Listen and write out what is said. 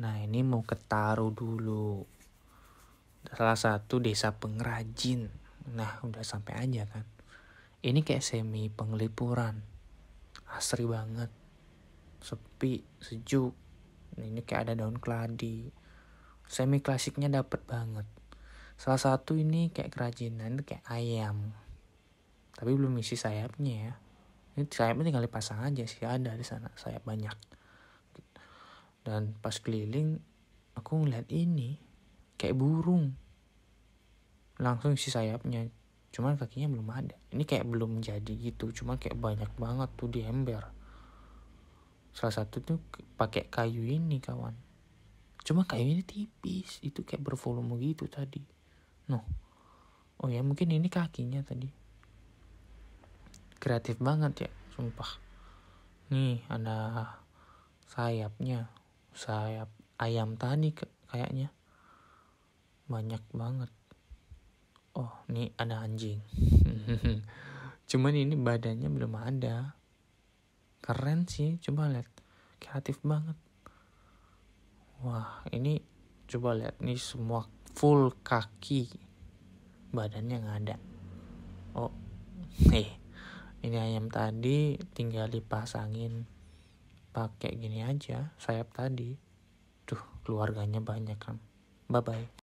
Nah, ini mau ketaruh dulu. Salah satu desa pengrajin. Nah, udah sampai aja kan. Ini kayak semi penglipuran. Asri banget. Sepi, sejuk. Nah, ini kayak ada daun keladi. Semi klasiknya dapet banget. Salah satu ini kayak kerajinan kayak ayam. Tapi belum isi sayapnya ya. Ini sayapnya tinggal dipasang aja sih ada di sana sayap banyak dan pas keliling aku ngeliat ini kayak burung langsung si sayapnya cuman kakinya belum ada ini kayak belum jadi gitu cuman kayak banyak banget tuh di ember salah satu tuh pakai kayu ini kawan cuma kayu ini tipis itu kayak bervolume gitu tadi no oh ya mungkin ini kakinya tadi kreatif banget ya sumpah nih ada sayapnya sayap ayam tadi kayaknya banyak banget oh nih ada anjing cuman ini badannya belum ada keren sih coba lihat kreatif banget wah ini coba lihat nih semua full kaki badannya nggak ada oh nih ini ayam tadi tinggal dipasangin pakai gini aja sayap tadi tuh keluarganya banyak kan bye bye